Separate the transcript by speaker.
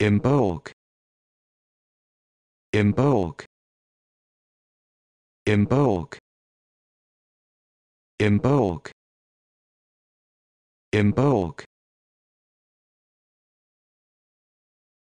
Speaker 1: bulk. In bulk. In bulk.